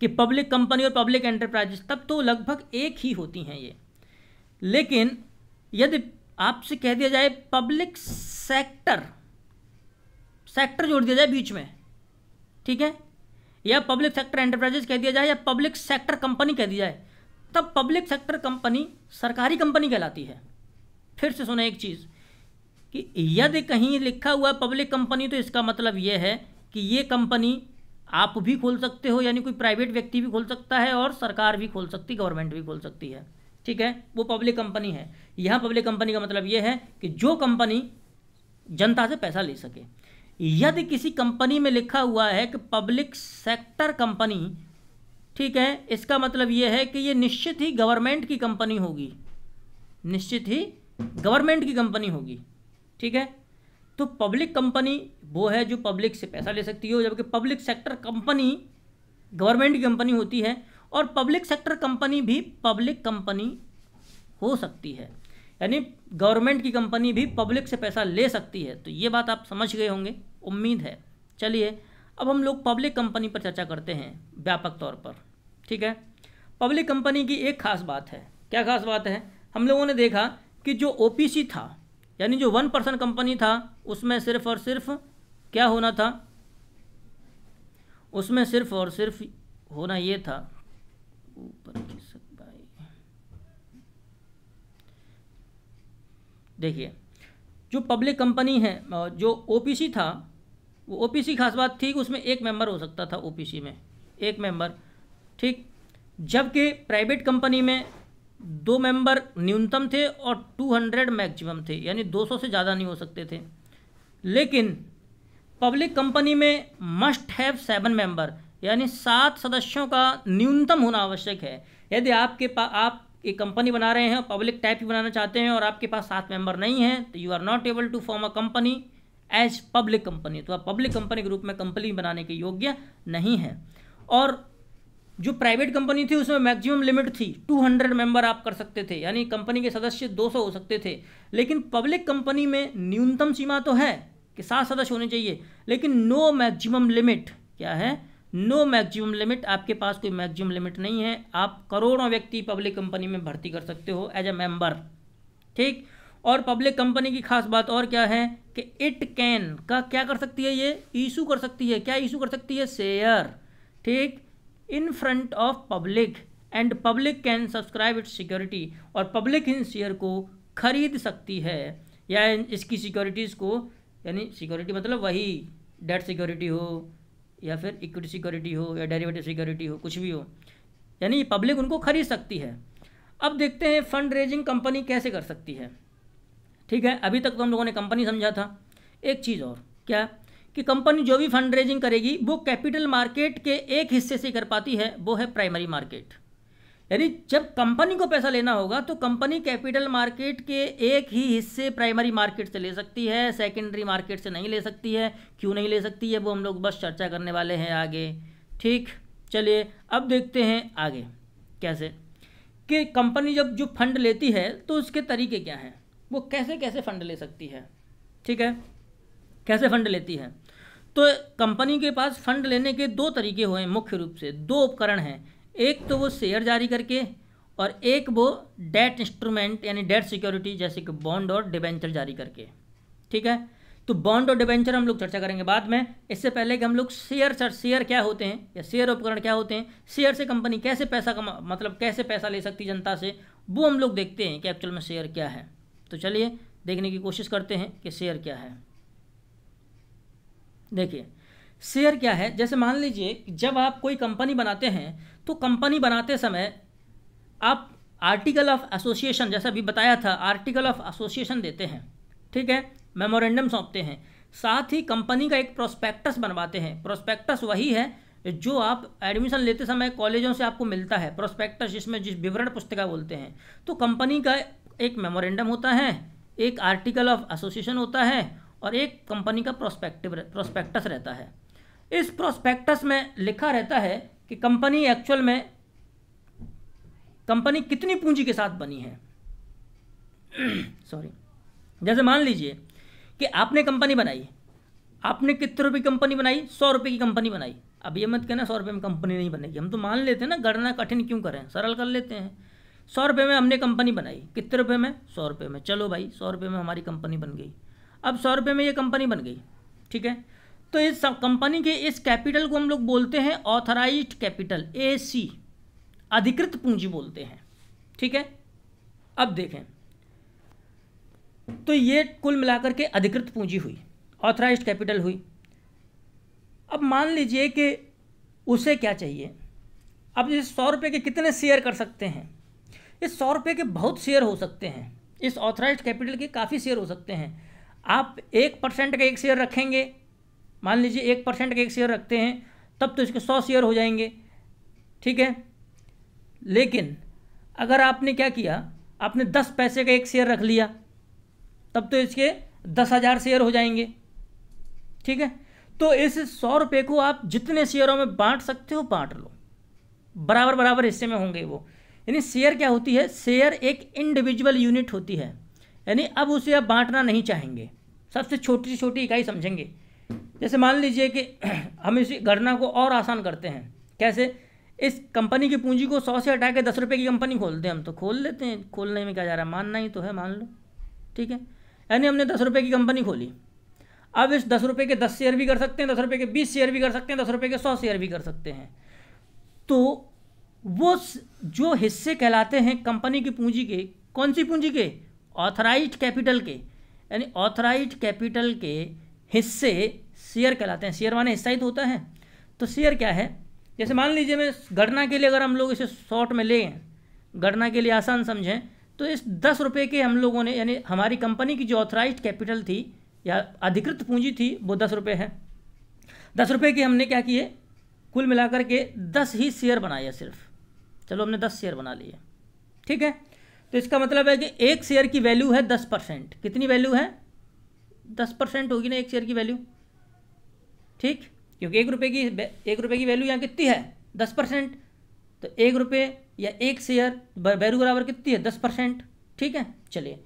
कि पब्लिक कंपनी और पब्लिक एंटरप्राइजेस तब तो लगभग एक ही होती हैं ये लेकिन यदि आपसे कह दिया जाए पब्लिक सेक्टर सेक्टर जोड़ दिया जाए बीच में ठीक है या पब्लिक सेक्टर एंटरप्राइजेज कह दिया जाए या पब्लिक सेक्टर कंपनी कह दिया जाए तब पब्लिक सेक्टर कंपनी सरकारी कंपनी कहलाती है फिर से सुना एक चीज़ कि यदि कहीं लिखा हुआ है पब्लिक कंपनी तो इसका मतलब यह है कि ये कंपनी आप भी खोल सकते हो यानी कोई प्राइवेट व्यक्ति भी खोल सकता है और सरकार भी खोल सकती गवर्नमेंट भी खोल सकती है ठीक है वो पब्लिक कंपनी है यहाँ पब्लिक कंपनी का मतलब ये है कि जो कंपनी जनता से पैसा ले सके यदि किसी कंपनी में लिखा हुआ है कि पब्लिक सेक्टर कंपनी ठीक है इसका मतलब ये है कि ये निश्चित ही गवर्नमेंट की कंपनी होगी निश्चित ही गवर्नमेंट की कंपनी होगी ठीक है तो पब्लिक कंपनी वो है जो पब्लिक से पैसा ले सकती हो जबकि पब्लिक सेक्टर कंपनी गवर्नमेंट की कंपनी होती है और पब्लिक सेक्टर कंपनी भी पब्लिक कंपनी हो सकती है यानी गवर्नमेंट की कंपनी भी पब्लिक से पैसा ले सकती है तो ये बात आप समझ गए होंगे उम्मीद है चलिए अब हम लोग पब्लिक कंपनी पर चर्चा करते हैं व्यापक तौर पर ठीक है पब्लिक कंपनी की एक खास बात है क्या खास बात है हम लोगों ने देखा कि जो ओ था यानी जो वन परसेंट कंपनी था उसमें सिर्फ और सिर्फ क्या होना था उसमें सिर्फ और सिर्फ होना ये था ऊपर खिसक भाई देखिए जो पब्लिक कंपनी है जो ओपीसी था वो ओपीसी खास बात थी उसमें एक मेंबर हो सकता था ओपीसी में एक मेंबर ठीक जबकि प्राइवेट कंपनी में दो मेंबर न्यूनतम थे और 200 मैक्सिमम थे यानी 200 से ज़्यादा नहीं हो सकते थे लेकिन पब्लिक कंपनी में मस्ट हैव सेवन मेंबर यानी सात सदस्यों का न्यूनतम होना आवश्यक है यदि आपके पास आप एक कंपनी बना रहे हैं पब्लिक टाइप की बनाना चाहते हैं और आपके पास सात मेंबर नहीं हैं तो you are not able to form a company as public company तो आप पब्लिक कंपनी के रूप में कंपनी बनाने के योग्य नहीं हैं और जो प्राइवेट कंपनी थी उसमें मैक्सिमम लिमिट थी 200 मेंबर आप कर सकते थे यानी कंपनी के सदस्य 200 हो सकते थे लेकिन पब्लिक कंपनी में न्यूनतम सीमा तो है कि सात सदस्य होने चाहिए लेकिन नो मैक्सिमम लिमिट क्या है नो मैक्सिमम लिमिट आपके पास कोई मैक्सिमम लिमिट नहीं है आप करोड़ों व्यक्ति पब्लिक कंपनी में भर्ती कर सकते हो एज ए मेंबर ठीक और पब्लिक कंपनी की खास बात और क्या है कि इट कैन का क्या कर सकती है ये इशू कर सकती है क्या इशू कर सकती है शेयर ठीक in front of public and public can subscribe its security और पब्लिक इन शेयर को खरीद सकती है या इसकी सिक्योरिटीज़ को यानी सिक्योरिटी मतलब वही डेट सिक्योरिटी हो या फिर इक्विटी सिक्योरिटी हो या डेरिवेटिव सिक्योरिटी हो कुछ भी हो यानी पब्लिक उनको खरीद सकती है अब देखते हैं फंड रेजिंग कंपनी कैसे कर सकती है ठीक है अभी तक तो हम लोगों ने कंपनी समझा था एक चीज़ और क्या कि कंपनी जो भी फंड रेजिंग करेगी वो कैपिटल मार्केट के एक हिस्से से कर पाती है वो है प्राइमरी मार्केट यानी जब कंपनी को पैसा लेना होगा तो कंपनी कैपिटल मार्केट के एक ही हिस्से प्राइमरी मार्केट से ले सकती है सेकेंडरी मार्केट से नहीं ले सकती है क्यों नहीं ले सकती है वो हम लोग बस चर्चा करने वाले हैं आगे ठीक चलिए अब देखते हैं आगे कैसे कि कंपनी जब जो फंड लेती है तो उसके तरीके क्या हैं वो कैसे कैसे फंड ले सकती है ठीक है कैसे फंड लेती है तो कंपनी के पास फंड लेने के दो तरीके हुए हैं मुख्य रूप से दो उपकरण हैं एक तो वो शेयर जारी करके और एक वो डेट इंस्ट्रूमेंट यानी डेट सिक्योरिटी जैसे कि बॉन्ड और डिबेंचर जारी करके ठीक है तो बॉन्ड और डिबेंचर हम लोग चर्चा करेंगे बाद में इससे पहले कि हम लोग शेयर शेयर क्या होते हैं या शेयर उपकरण क्या होते हैं शेयर से कंपनी कैसे पैसा कमा मतलब कैसे पैसा ले सकती जनता से वो हम लोग देखते हैं कि एक्चुअल में शेयर क्या है तो चलिए देखने की कोशिश करते हैं कि शेयर क्या है देखिए शेयर क्या है जैसे मान लीजिए जब आप कोई कंपनी बनाते हैं तो कंपनी बनाते समय आप आर्टिकल ऑफ एसोसिएशन जैसा भी बताया था आर्टिकल ऑफ एसोसिएशन देते हैं ठीक है मेमोरेंडम सौंपते हैं साथ ही कंपनी का एक प्रोस्पेक्टस बनवाते हैं प्रोस्पेक्टस वही है जो आप एडमिशन लेते समय कॉलेजों से आपको मिलता है प्रोस्पेक्टस जिसमें जिस विवरण पुस्तिका बोलते हैं तो कंपनी का एक मेमोरेंडम होता है एक आर्टिकल ऑफ एसोसिएशन होता है और एक कंपनी का प्रोस्पेक्टिव प्रोस्पेक्टस रहता है इस प्रोस्पेक्टस में लिखा रहता है कि कंपनी एक्चुअल में कंपनी कितनी पूंजी के साथ बनी है सॉरी [clears throat] जैसे मान लीजिए कि आपने कंपनी बनाई आपने कितने रुपये की कंपनी बनाई सौ रुपये की कंपनी बनाई अब ये मत कहना सौ रुपये में कंपनी नहीं बनेगी हम तो मान लेते हैं ना गणना कठिन क्यों करें सरल कर लेते हैं सौ रुपये में हमने कंपनी बनाई कितने रुपये में सौ रुपये में चलो भाई सौ रुपये में हमारी कंपनी बन गई अब सौ रुपये में ये कंपनी बन गई ठीक है तो इस कंपनी के इस कैपिटल को हम लोग बोलते हैं ऑथराइज कैपिटल ए सी अधिकृत पूंजी बोलते हैं ठीक है अब देखें तो ये कुल मिलाकर के अधिकृत पूंजी हुई ऑथराइज कैपिटल हुई अब मान लीजिए कि उसे क्या चाहिए अब इस सौ रुपये के कितने शेयर कर सकते हैं इस सौ रुपये के बहुत शेयर हो सकते हैं इस ऑथराइज कैपिटल के काफ़ी शेयर हो सकते हैं आप एक परसेंट का एक शेयर रखेंगे मान लीजिए एक परसेंट के एक शेयर रखते हैं तब तो इसके सौ शेयर हो जाएंगे ठीक है लेकिन अगर आपने क्या किया आपने दस पैसे का एक शेयर रख लिया तब तो इसके दस हज़ार शेयर हो जाएंगे ठीक है तो इस सौ रुपये को आप जितने शेयरों में बांट सकते हो बांट लो बराबर बराबर हिस्से में होंगे वो यानी शेयर क्या होती है शेयर एक इंडिविजुअल यूनिट होती है यानी अब उसे आप बांटना नहीं चाहेंगे सबसे छोटी छोटी इकाई समझेंगे जैसे मान लीजिए कि [clears throat] हम इसी गणना को और आसान करते हैं कैसे इस कंपनी की पूंजी को सौ से हटा के दस रुपये की कंपनी खोलते हैं हम तो खोल लेते हैं खोलने में क्या जा रहा है मानना ही तो है मान लो ठीक है यानी हमने दस रुपये की कंपनी खोली अब इस दस रुपये के दस शेयर भी कर सकते हैं दस रुपये के बीस शेयर भी कर सकते हैं दस रुपये के सौ शेयर भी कर सकते हैं तो वो जो हिस्से कहलाते हैं कंपनी की पूंजी के कौन सी पूंजी के ऑथराइज कैपिटल के यानी ऑथराइज कैपिटल के हिस्से शेयर कहलाते हैं शेयर माने हिस्सा ही तो होता है तो शेयर क्या है जैसे मान लीजिए मैं गणना के लिए अगर हम लोग इसे शॉर्ट में लें गणना के लिए आसान समझें तो इस दस रुपये के हम लोगों ने यानी हमारी कंपनी की जो ऑथराइज कैपिटल थी या अधिकृत पूंजी थी वो दस रुपये है दस रुपये के हमने क्या किए कुल मिलाकर के दस ही शेयर बनाए सिर्फ चलो हमने दस शेयर बना लिए ठीक है तो इसका मतलब है कि एक शेयर की वैल्यू है दस परसेंट कितनी वैल्यू है दस परसेंट होगी ना एक शेयर की वैल्यू ठीक क्योंकि एक रुपये की एक रुपये की वैल्यू यहाँ कितनी है दस परसेंट तो एक रुपये या एक शेयर वैल्यू बराबर कितनी है दस परसेंट ठीक है चलिए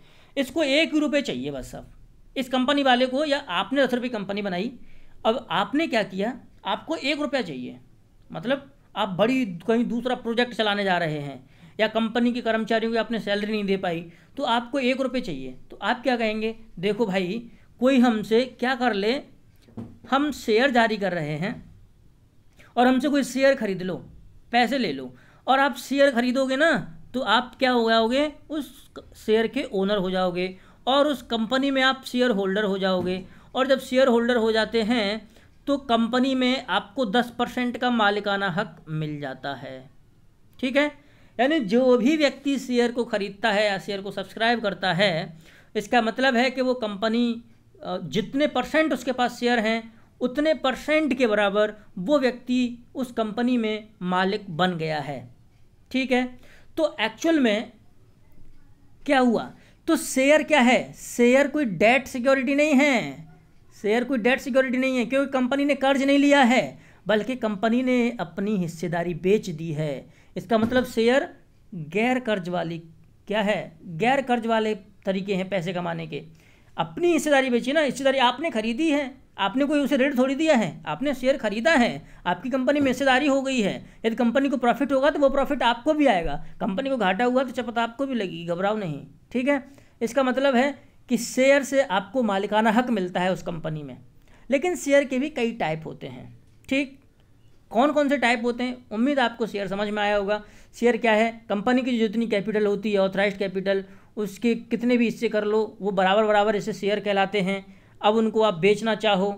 इसको एक रुपये चाहिए बस अब इस कंपनी वाले को या आपने दस रुपये कंपनी बनाई अब आपने क्या किया आपको एक रुपया चाहिए मतलब आप बड़ी कहीं दूसरा प्रोजेक्ट चलाने जा रहे हैं या कंपनी के कर्मचारियों की आपने सैलरी नहीं दे पाई तो आपको एक रुपये चाहिए तो आप क्या कहेंगे देखो भाई कोई हमसे क्या कर ले हम शेयर जारी कर रहे हैं और हमसे कोई शेयर खरीद लो पैसे ले लो और आप शेयर खरीदोगे ना तो आप क्या हो जाओगे उस शेयर के ओनर हो जाओगे और उस कंपनी में आप शेयर होल्डर हो जाओगे और जब शेयर होल्डर हो जाते हैं तो कंपनी में आपको दस परसेंट का मालिकाना हक मिल जाता है ठीक है यानी जो भी व्यक्ति शेयर को ख़रीदता है या शेयर को सब्सक्राइब करता है इसका मतलब है कि वो कंपनी जितने परसेंट उसके पास शेयर हैं उतने परसेंट के बराबर वो व्यक्ति उस कंपनी में मालिक बन गया है ठीक है तो एक्चुअल में क्या हुआ तो शेयर क्या है शेयर कोई डेट सिक्योरिटी नहीं है शेयर कोई डेट सिक्योरिटी नहीं है क्योंकि कंपनी ने कर्ज नहीं लिया है बल्कि कंपनी ने अपनी हिस्सेदारी बेच दी है इसका मतलब शेयर गैर कर्ज वाली क्या है गैर कर्ज वाले तरीके हैं पैसे कमाने के अपनी हिस्सेदारी बेची ना हिस्सेदारी आपने खरीदी है आपने कोई उसे रेट थोड़ी दिया है आपने शेयर खरीदा है आपकी कंपनी में हिस्सेदारी हो गई है यदि कंपनी को प्रॉफिट होगा तो वो प्रॉफिट आपको भी आएगा कंपनी को घाटा हुआ तो चपत आपको भी लगेगी घबराओ नहीं ठीक है इसका मतलब है कि शेयर से आपको मालिकाना हक मिलता है उस कंपनी में लेकिन शेयर के भी कई टाइप होते हैं ठीक कौन कौन से टाइप होते हैं उम्मीद आपको शेयर समझ में आया होगा शेयर क्या है कंपनी की जितनी कैपिटल होती है ऑथराइज कैपिटल उसके कितने भी हिस्से कर लो वो बराबर बराबर इसे शेयर कहलाते हैं अब उनको आप बेचना चाहो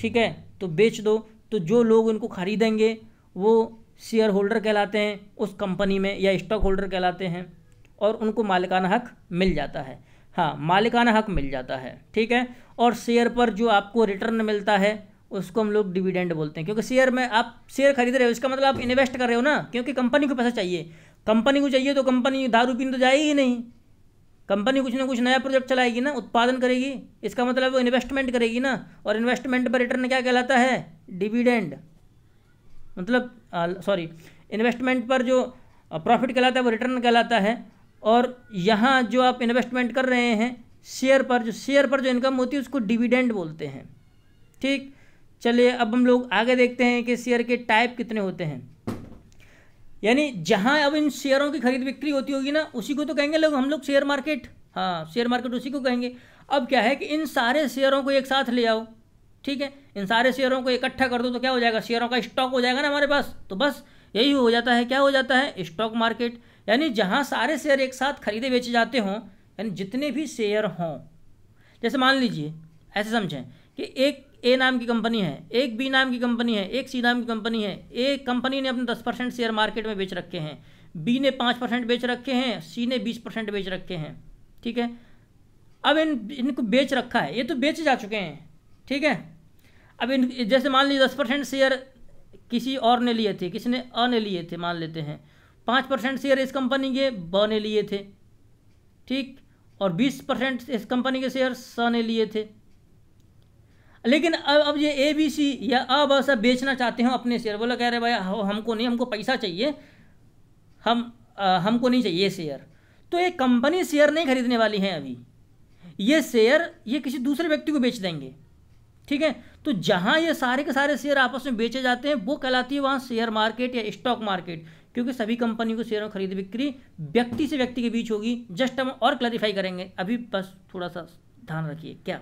ठीक है तो बेच दो तो जो लोग उनको ख़रीदेंगे वो शेयर होल्डर कहलाते हैं उस कंपनी में या स्टॉक होल्डर कहलाते हैं और उनको मालिकाना हक मिल जाता है हाँ मालिकाना हक मिल जाता है ठीक है और शेयर पर जो आपको रिटर्न मिलता है उसको हम लोग डिविडेंड बोलते हैं क्योंकि शेयर में आप शेयर खरीद रहे हो इसका मतलब आप इन्वेस्ट कर रहे हो ना क्योंकि कंपनी को पैसा चाहिए कंपनी को चाहिए तो कंपनी दारू पीने तो जाएगी ही नहीं कंपनी कुछ ना कुछ नया प्रोजेक्ट चलाएगी ना उत्पादन करेगी इसका मतलब वो इन्वेस्टमेंट करेगी ना और इन्वेस्टमेंट पर रिटर्न क्या कहलाता है डिविडेंड मतलब सॉरी इन्वेस्टमेंट पर जो प्रॉफिट कहलाता है वो रिटर्न कहलाता है और यहाँ जो आप इन्वेस्टमेंट कर रहे हैं शेयर पर जो शेयर पर जो इनकम होती है उसको डिविडेंड बोलते हैं ठीक चलिए अब हम लोग आगे देखते हैं कि शेयर के टाइप कितने होते हैं यानी जहाँ अब इन शेयरों की खरीद बिक्री होती होगी ना उसी को तो कहेंगे लोग हम लोग शेयर मार्केट हाँ शेयर मार्केट उसी को कहेंगे अब क्या है कि इन सारे शेयरों को एक साथ ले आओ ठीक है इन सारे शेयरों को इकट्ठा कर दो तो क्या हो जाएगा शेयरों का स्टॉक हो जाएगा ना हमारे पास तो बस यही हो जाता है क्या हो जाता है स्टॉक मार्केट यानी जहाँ सारे शेयर एक साथ खरीदे बेचे जाते हों यानी जितने भी शेयर हों जैसे मान लीजिए ऐसे समझें कि एक ए नाम की कंपनी है एक बी नाम की कंपनी है एक सी नाम की कंपनी है ए कंपनी ने अपने दस परसेंट शेयर मार्केट में बेच रखे हैं बी ने पाँच परसेंट बेच रखे हैं सी ने बीस परसेंट बेच रखे हैं ठीक है अब इन इनको बेच रखा है ये तो बेच जा चुके हैं ठीक है अब इन जैसे मान लीजिए दस परसेंट शेयर किसी और ने लिए थे किसी ने अ ने लिए थे मान लेते हैं पाँच परसेंट शेयर इस कंपनी के ब ने लिए थे ठीक और बीस परसेंट इस कंपनी के शेयर स ने लिए थे लेकिन अब अब ये ए बी सी या अब ऐसा बेचना चाहते हो अपने शेयर बोला कह रहे भाई हमको नहीं हमको पैसा चाहिए हम आ, हमको नहीं चाहिए शेयर तो ये कंपनी शेयर नहीं खरीदने वाली है अभी ये शेयर ये किसी दूसरे व्यक्ति को बेच देंगे ठीक है तो जहाँ ये सारे के सारे शेयर आपस में बेचे जाते हैं वो कहलाती है वहाँ शेयर मार्केट या स्टॉक मार्केट क्योंकि सभी कंपनी को शेयरों खरीद बिक्री व्यक्ति से व्यक्ति के बीच होगी जस्ट हम और क्लैरिफाई करेंगे अभी बस थोड़ा सा ध्यान रखिए क्या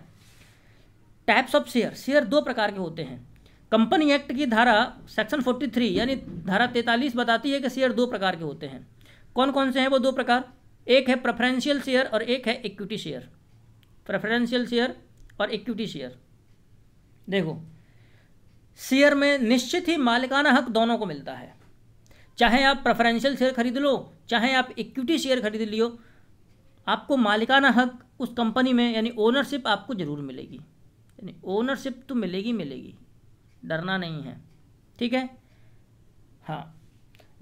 टाइप्स ऑफ शेयर शेयर दो प्रकार के होते हैं कंपनी एक्ट की धारा सेक्शन 43 यानी धारा 43 बताती है कि शेयर दो प्रकार के होते हैं कौन कौन से हैं वो दो प्रकार एक है प्रेफरेंशियल शेयर और एक है इक्विटी शेयर प्रेफरेंशियल शेयर और इक्विटी शेयर देखो शेयर में निश्चित ही मालिकाना हक दोनों को मिलता है चाहे आप प्रेफरेंशियल शेयर खरीद लो चाहे आप इक्विटी शेयर खरीद लियो आपको मालिकाना हक उस कंपनी में यानी ओनरशिप आपको ज़रूर मिलेगी यानी ओनरशिप तो मिलेगी मिलेगी डरना नहीं है ठीक है हाँ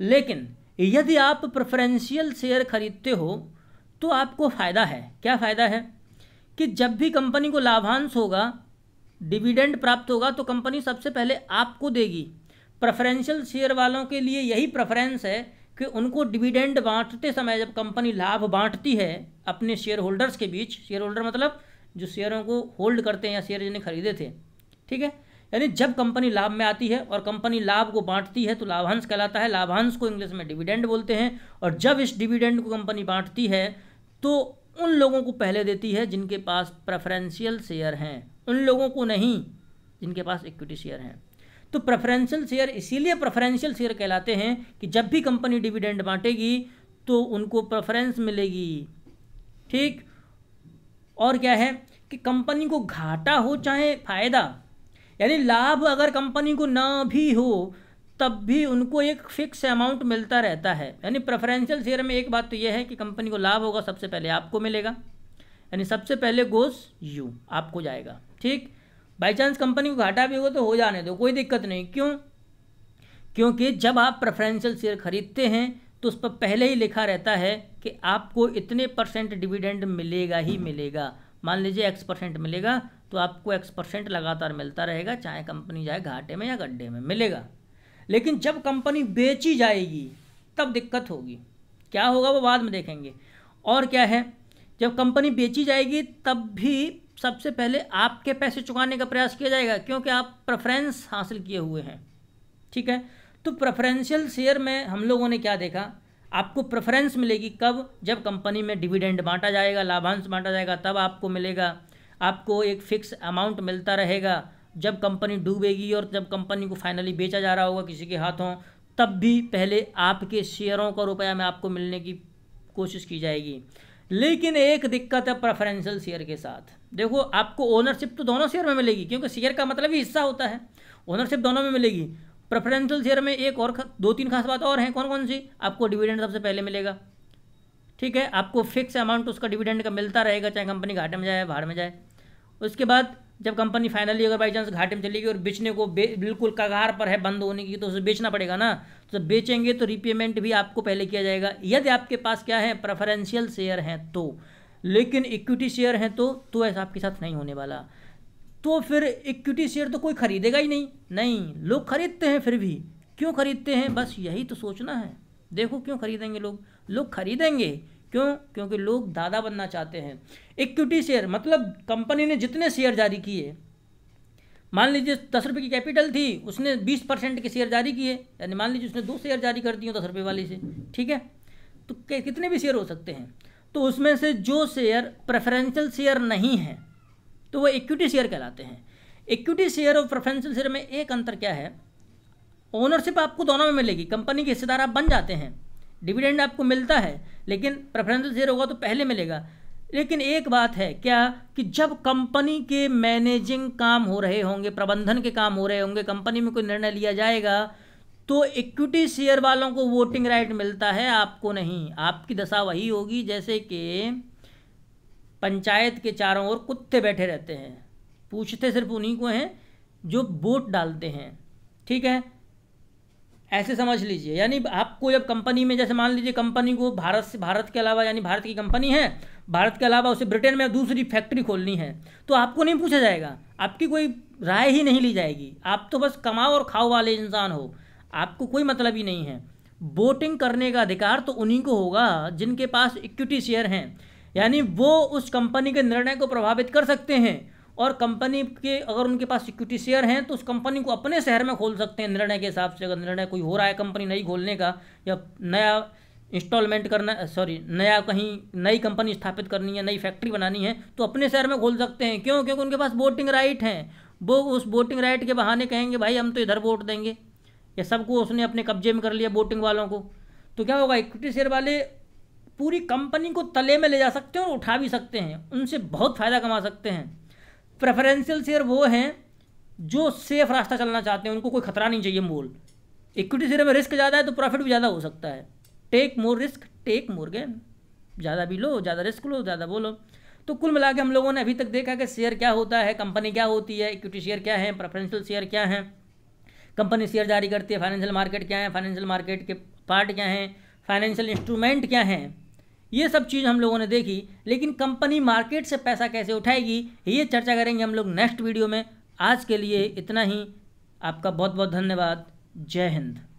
लेकिन यदि आप प्रेफरेंशियल शेयर खरीदते हो तो आपको फ़ायदा है क्या फ़ायदा है कि जब भी कंपनी को लाभांश होगा डिविडेंड प्राप्त होगा तो कंपनी सबसे पहले आपको देगी प्रेफरेंशियल शेयर वालों के लिए यही प्रेफरेंस है कि उनको डिविडेंड बांटते समय जब कंपनी लाभ बांटती है अपने शेयर होल्डर्स के बीच शेयर होल्डर मतलब जो शेयरों को होल्ड करते हैं या शेयर जिन्हें खरीदे थे ठीक है यानी जब कंपनी लाभ में आती है और कंपनी लाभ को बांटती है तो लाभांश कहलाता है लाभांश को इंग्लिश में डिविडेंड बोलते हैं और जब इस डिविडेंड को कंपनी बांटती है तो उन लोगों को पहले देती है जिनके पास प्रेफरेंशियल शेयर हैं उन लोगों को नहीं जिनके पास इक्विटी शेयर हैं तो प्रेफरेंशियल शेयर इसीलिए प्रेफरेंशियल शेयर कहलाते हैं कि जब भी कंपनी डिविडेंड बांटेगी तो उनको प्रेफरेंस मिलेगी ठीक और क्या है कि कंपनी को घाटा हो चाहे फायदा यानी लाभ अगर कंपनी को ना भी हो तब भी उनको एक फिक्स अमाउंट मिलता रहता है यानी प्रेफरेंशियल शेयर में एक बात तो यह है कि कंपनी को लाभ होगा सबसे पहले आपको मिलेगा यानी सबसे पहले गोस यू आपको जाएगा ठीक बाई चांस कंपनी को घाटा भी होगा तो हो जाने दो कोई दिक्कत नहीं क्यों क्योंकि जब आप प्रेफरेंशियल शेयर खरीदते हैं तो उस पर पहले ही लिखा रहता है कि आपको इतने परसेंट डिविडेंड मिलेगा ही मिलेगा मान लीजिए एक्स परसेंट मिलेगा तो आपको एक्स परसेंट लगातार मिलता रहेगा चाहे कंपनी जाए घाटे में या गड्ढे में मिलेगा लेकिन जब कंपनी बेची जाएगी तब दिक्कत होगी क्या होगा वो बाद में देखेंगे और क्या है जब कंपनी बेची जाएगी तब भी सबसे पहले आपके पैसे चुकाने का प्रयास किया जाएगा क्योंकि आप प्रेफरेंस हासिल किए हुए हैं ठीक है तो प्रेफरेंशियल शेयर में हम लोगों ने क्या देखा आपको प्रेफरेंस मिलेगी कब जब कंपनी में डिविडेंड बांटा जाएगा लाभांश बांटा जाएगा तब आपको मिलेगा आपको एक फिक्स अमाउंट मिलता रहेगा जब कंपनी डूबेगी और जब कंपनी को फाइनली बेचा जा रहा होगा किसी के हाथों तब भी पहले आपके शेयरों का रुपया में आपको मिलने की कोशिश की जाएगी लेकिन एक दिक्कत है प्रेफरेंशियल शेयर के साथ देखो आपको ओनरशिप तो दोनों शेयर में मिलेगी क्योंकि शेयर का मतलब ही हिस्सा होता है ओनरशिप दोनों में मिलेगी प्रेफरेंशियल शेयर में एक और दो तीन खास बात और हैं कौन कौन सी आपको डिविडेंड सबसे पहले मिलेगा ठीक है आपको फिक्स अमाउंट उसका डिविडेंड का मिलता रहेगा चाहे कंपनी घाटे में जाए बाहर में जाए उसके बाद जब कंपनी फाइनली अगर बाई चांस घाटे में चलेगी और बेचने को बे, बिल्कुल कगार पर है बंद होने की तो उसे बेचना पड़ेगा ना तो बेचेंगे तो रिपेमेंट भी आपको पहले किया जाएगा यदि आपके पास क्या है प्रेफरेंशियल शेयर हैं तो लेकिन इक्विटी शेयर हैं तो तो ऐसा आपके साथ नहीं होने वाला तो फिर इक्विटी शेयर तो कोई खरीदेगा ही नहीं नहीं लोग खरीदते हैं फिर भी क्यों खरीदते हैं बस यही तो सोचना है देखो क्यों खरीदेंगे लोग लोग खरीदेंगे क्यों क्योंकि लोग दादा बनना चाहते हैं इक्विटी शेयर मतलब कंपनी ने जितने शेयर जारी किए मान लीजिए दस रुपये की कैपिटल थी उसने बीस परसेंट के शेयर जारी किए यानी मान लीजिए उसने दो शेयर जारी कर दिए दस रुपये वाली से ठीक है तो कितने भी शेयर हो सकते हैं तो उसमें से जो शेयर प्रेफरेंशियल शेयर नहीं है तो वो इक्विटी शेयर कहलाते हैं इक्विटी शेयर और प्रेफरेंशियल शेयर में एक अंतर क्या है ओनरशिप आपको दोनों में मिलेगी कंपनी के हिस्सेदार आप बन जाते हैं डिविडेंड आपको मिलता है लेकिन प्रेफरेंशियल शेयर होगा तो पहले मिलेगा लेकिन एक बात है क्या कि जब कंपनी के मैनेजिंग काम हो रहे होंगे प्रबंधन के काम हो रहे होंगे कंपनी में कोई निर्णय लिया जाएगा तो इक्विटी शेयर वालों को वोटिंग राइट मिलता है आपको नहीं आपकी दशा वही होगी जैसे कि पंचायत के चारों ओर कुत्ते बैठे रहते हैं पूछते सिर्फ उन्हीं को हैं जो वोट डालते हैं ठीक है ऐसे समझ लीजिए यानी आपको जब कंपनी में जैसे मान लीजिए कंपनी को भारत से भारत के अलावा यानी भारत की कंपनी है भारत के अलावा उसे ब्रिटेन में दूसरी फैक्ट्री खोलनी है तो आपको नहीं पूछा जाएगा आपकी कोई राय ही नहीं ली जाएगी आप तो बस कमाओ और खाओ वाले इंसान हो आपको कोई मतलब ही नहीं है वोटिंग करने का अधिकार तो उन्हीं को होगा जिनके पास इक्विटी शेयर हैं यानी वो उस कंपनी के निर्णय को प्रभावित कर सकते हैं और कंपनी के अगर उनके पास इक्विटी शेयर हैं तो उस कंपनी को अपने शहर में खोल सकते हैं निर्णय के हिसाब से अगर निर्णय कोई हो रहा है कंपनी नई खोलने का या नया इंस्टॉलमेंट करना सॉरी नया कहीं नई कंपनी स्थापित करनी है नई फैक्ट्री बनानी है तो अपने शहर में खोल सकते हैं क्यों क्योंकि उनके पास वोटिंग राइट हैं वो उस वोटिंग राइट के बहाने कहेंगे भाई हम तो इधर वोट देंगे या सबको उसने अपने कब्जे में कर लिया वोटिंग वालों को तो क्या होगा इक्विटी शेयर वाले पूरी कंपनी को तले में ले जा सकते हैं और उठा भी सकते हैं उनसे बहुत फ़ायदा कमा सकते हैं प्रेफरेंशियल शेयर वो हैं जो सेफ रास्ता चलना चाहते हैं उनको कोई खतरा नहीं चाहिए मोल इक्विटी शेयर में रिस्क ज़्यादा है तो प्रॉफिट भी ज़्यादा हो सकता है take more risk take more gain ज़्यादा भी लो ज़्यादा रिस्क लो ज़्यादा बोलो तो कुल मिला के हम लोगों ने अभी तक देखा कि शेयर क्या होता है कंपनी क्या होती है इक्विटी शेयर क्या है प्रेफरेंशियल शेयर क्या है कंपनी शेयर जारी करती है फाइनेंशियल मार्केट क्या है फाइनेंशियल मार्केट के पार्ट क्या हैं फाइनेंशियल इंस्ट्रूमेंट क्या हैं ये सब चीज़ हम लोगों ने देखी लेकिन कंपनी मार्केट से पैसा कैसे उठाएगी ये चर्चा करेंगे हम लोग नेक्स्ट वीडियो में आज के लिए इतना ही आपका बहुत बहुत धन्यवाद जय हिंद